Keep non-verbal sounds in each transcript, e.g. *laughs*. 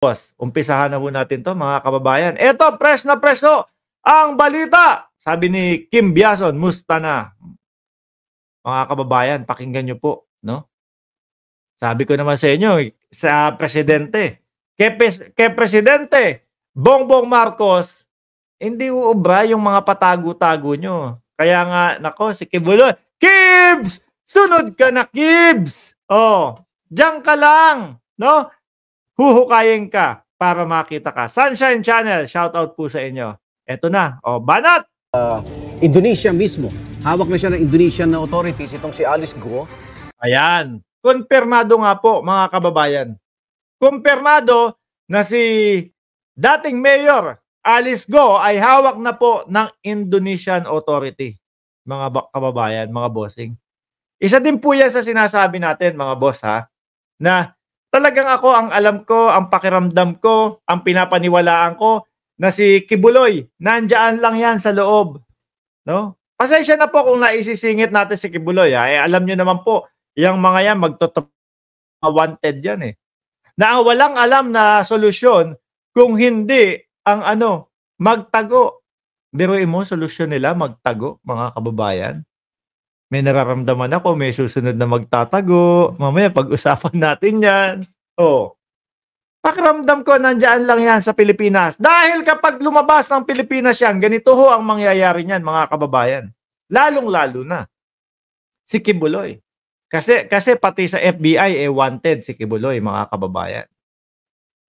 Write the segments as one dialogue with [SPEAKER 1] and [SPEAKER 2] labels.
[SPEAKER 1] Boss, umpisahan na po natin to mga kababayan. Ito, fresh na fresh no, ang balita. Sabi ni Kim Biason, musta na? Mga kababayan, pakinggan nyo po. No? Sabi ko naman sa inyo, sa presidente, kay, kay presidente, Bongbong Marcos, hindi uubra yung mga patago-tago nyo. Kaya nga, nako, si Kibulon, Kibs! Sunod ka na, Kibs! Oh, diyan ka lang, no? huhukayin ka para makita ka. Sunshine Channel, shout out po sa inyo. Eto na, o banat! Uh, Indonesia mismo, hawak na siya ng Indonesian authorities itong si Alice Go. Ayan, konfirmado nga po mga kababayan. Kumpirmado na si dating mayor Alice Go ay hawak na po ng Indonesian authority. Mga kababayan, mga bossing. Isa din po yan sa sinasabi natin mga boss ha, na talagang ako ang alam ko, ang pakiramdam ko, ang pinapaniwalaan ko na si Kibuloy, nandiyan lang yan sa loob. No? Pasensya na po kung naisisingit natin si Kibuloy. Ha? Eh, alam nyo naman po, yung mga yan magtotop wanted yan eh. Na walang alam na solusyon kung hindi ang ano, magtago. Biruin mo, solusyon nila, magtago, mga kababayan may nararamdaman ako, may susunod na magtatago. Mamaya pag-usapan *laughs* natin 'yan. Oh. Pakiramdam ko nandiyan lang 'yan sa Pilipinas. Dahil kapag lumabas ng Pilipinas 'yan, ganito ho ang mangyayari niyan, mga kababayan. Lalong-lalo na si Kibuloy. Kasi kasi pati sa FBI eh wanted si Kibuloy, mga kababayan.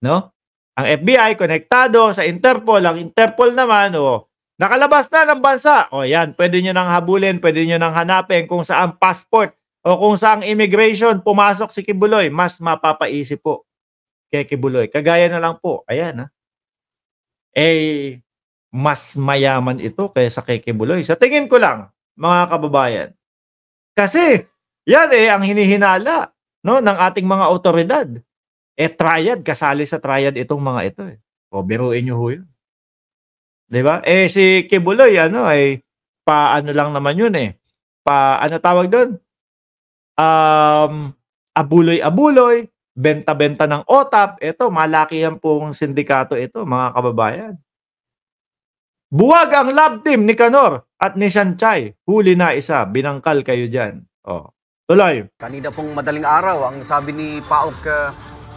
[SPEAKER 1] No? Ang FBI konektado sa Interpol, ang Interpol naman o oh, Nakalabas na ng bansa. O yan, pwede nyo nang habulin, pwede nyo nang hanapin kung saan passport o kung saan immigration pumasok si Kibuloy. Mas mapapaisip po kay Kibuloy. Kagaya na lang po. Ayan ha. Eh, mas mayaman ito kaysa kay Kibuloy. Sa tingin ko lang, mga kababayan. Kasi, yan eh, ang hinihinala no, ng ating mga otoridad. Eh, triad, kasali sa triad itong mga ito eh. O, biruin nyo ho yun. 'Di ba? Eh si Kibuloy ano ay paano lang naman 'yun eh. Pa ano tawag doon? Um abuloy-abuloy, benta-benta ng otap. Ito, malakihan pong sindikato ito, mga kababayan. Buwag ang love team ni Kanor at ni Sanchay. Huli na isa, binangkal kayo diyan. Oh. Tuloy. Kanina pong madaling araw, ang sabi ni Paok uh,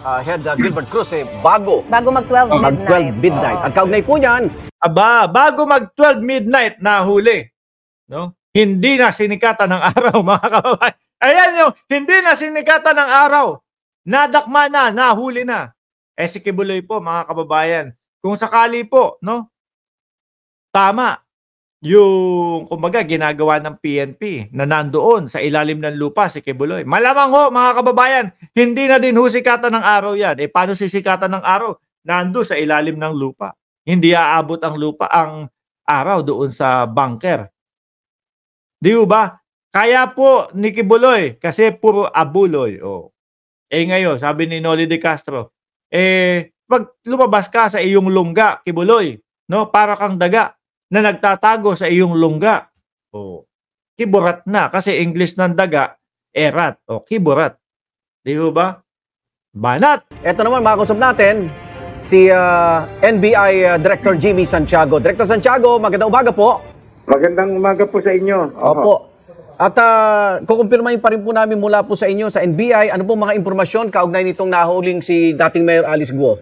[SPEAKER 1] uh, Head uh, Gilbert Cruz eh, bago. Bago mag-12 oh, midnight. Mag-12 midnight. Oh. Ang kaugnay po niyan. Aba, bago mag-12 midnight, nahuli. No? Hindi na sinikatan ng araw, *laughs* mga kababayan. Ayan yung, hindi na sinikatan ng araw. Nadakma na, nahuli na. Eh si Kibuloy po, mga kababayan. Kung sakali po, no? Tama, yung kumbaga ginagawa ng PNP na nandoon sa ilalim ng lupa si Kibuloy. Malamang ho mga kababayan, hindi na din ho sikatan ng araw yan. Eh paano sisikatan ng araw? Nando sa ilalim ng lupa. Hindi aabot ang lupa ang araw doon sa bunker. Di ba? Kaya po ni Kibuloy kasi puro abuloy. Oh. Eh ngayon, sabi ni Noli De Castro, eh pag lumabas ka sa iyong lungga, Kibuloy, no, para kang daga, na nagtatago sa iyong lungga. O, kiburat na kasi English ng daga, erat o kiburat. Di ba? Banat! Ito naman makakusap natin si uh, NBI uh, Director Jimmy Santiago. Director Santiago, magandang umaga po. Magandang umaga po sa inyo. Opo. At uh, kukumpirmahin pa rin po namin mula po sa inyo sa NBI, ano po mga impormasyon kaugnay nitong nahuling si dating Mayor Alice Guo?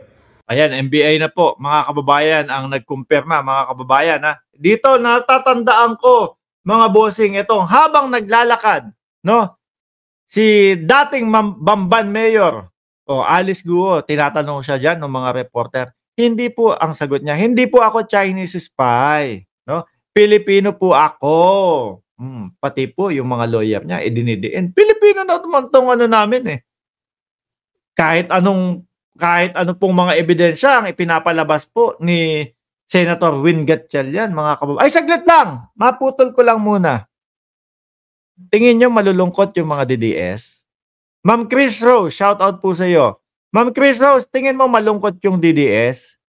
[SPEAKER 1] Ayan, NBA na po, mga kababayan, ang nagkumpirma, mga kababayan. Ha? Dito, natatandaan ko, mga bossing, itong habang naglalakad, no? Si dating Bamban Mayor, o oh, Alice Guo, tinatanong siya dyan ng mga reporter, hindi po ang sagot niya, hindi po ako Chinese spy, no? Pilipino po ako. Hmm, pati po yung mga lawyer niya, idinidiin. Eh, Pilipino na naman tong ano namin eh. Kahit anong kahit ano pong mga ebidensya ang ipinapalabas po ni Senator Win Gatchel yan, mga kababayan. Ay, saglit lang! Maputol ko lang muna. Tingin nyo malulungkot yung mga DDS? Ma'am Chris Rose, shout out po sa iyo. Ma'am Chris Rose, tingin mo malungkot yung DDS?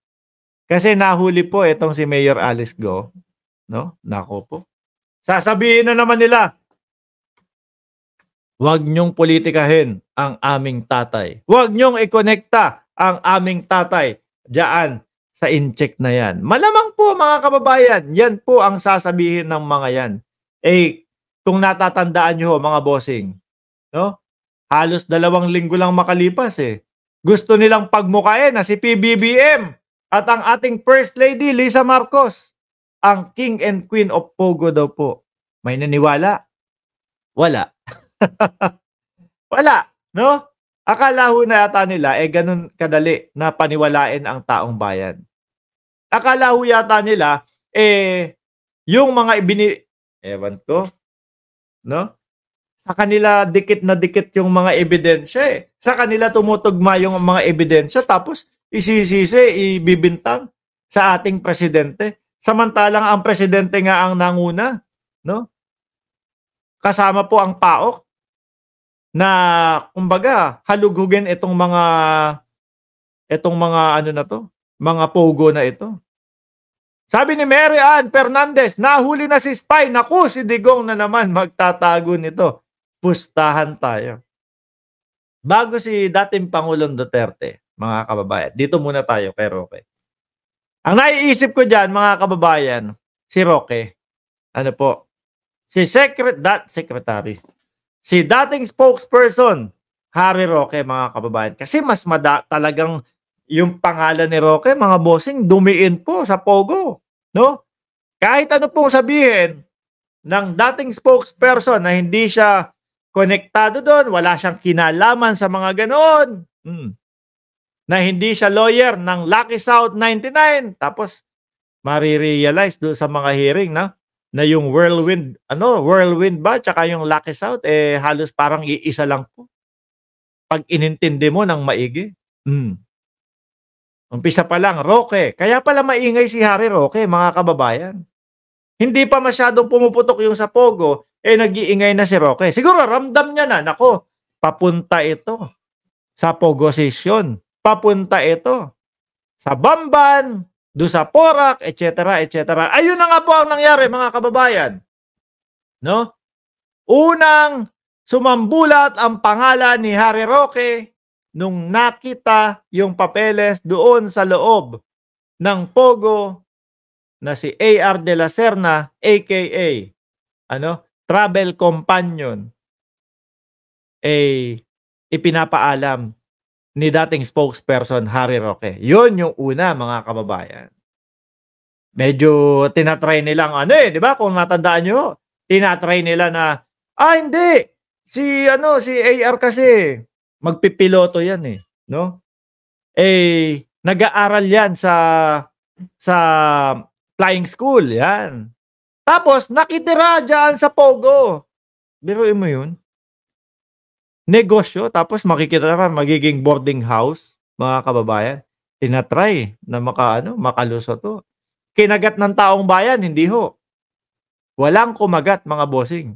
[SPEAKER 1] Kasi nahuli po itong si Mayor Alice Go. No? Nako po. Sasabihin na naman nila, Huwag niyong politikahin ang aming tatay. Huwag niyong ikonekta ang aming tatay diyan sa incheck na yan. Malamang po mga kababayan, yan po ang sasabihin ng mga yan. Eh, kung natatandaan nyo mga bossing, no? halos dalawang linggo lang makalipas eh. Gusto nilang pagmukain na si PBBM at ang ating First Lady Lisa Marcos. Ang King and Queen of Pogo daw po. May naniwala? Wala. *laughs* Wala. No? Akala ho na yata nila, eh ganun kadali na paniwalain ang taong bayan. Akala ho yata nila, eh yung mga ibini... Ewan ko. No? Sa kanila dikit na dikit yung mga ebidensya eh. Sa kanila tumutugma yung mga ebidensya tapos isisisi, ibibintang sa ating presidente. Samantalang ang presidente nga ang nanguna, no? Kasama po ang PAOK na kumbaga halugugin itong mga itong mga ano na to, mga pogo na ito. Sabi ni Mary Ann Fernandez, nahuli na si Spy. Naku, si Digong na naman magtatago nito. Pustahan tayo. Bago si dating Pangulong Duterte, mga kababayan. Dito muna tayo kay Roque. Ang naiisip ko dyan, mga kababayan, si Roque. Ano po? Si Secret, that Secretary si dating spokesperson, Harry Roque, mga kababayan. Kasi mas mada talagang yung pangalan ni Roque, mga bossing, dumiin po sa Pogo. No? Kahit ano pong sabihin ng dating spokesperson na hindi siya konektado doon, wala siyang kinalaman sa mga ganoon. Hmm. Na hindi siya lawyer ng Lucky South 99. Tapos, marirealize doon sa mga hearing na na yung whirlwind, ano, whirlwind ba, tsaka yung lucky south, eh, halos parang iisa lang po. Pag inintindi mo ng maigi. Mm. Umpisa pa lang, Roque. Kaya pala maingay si Harry Roque, mga kababayan. Hindi pa masyadong pumuputok yung sa Pogo, eh nag-iingay na si Roque. Siguro ramdam niya na, nako, papunta ito sa Pogo session. Papunta ito sa Bamban, do sa porak, etc., etc. Ayun na nga po ang nangyari mga kababayan. No? Unang sumambulat ang pangalan ni Harry Roque nung nakita yung papeles doon sa loob ng Pogo na si AR de la Serna aka ano travel companion ay eh, ipinapaalam ni dating spokesperson Harry Roque. Yun yung una mga kababayan. Medyo tinatry nilang ano eh, di ba? Kung matandaan nyo, tinatry nila na, ah hindi, si ano, si AR kasi, magpipiloto yan eh, no? Eh, nag-aaral yan sa sa flying school, yan. Tapos, nakitira dyan sa Pogo. Biruin mo yun negosyo, tapos makikita na magiging boarding house, mga kababayan. Tinatry na maka, ano, makaluso to. Oh. Kinagat ng taong bayan, hindi ho. Walang kumagat, mga bossing.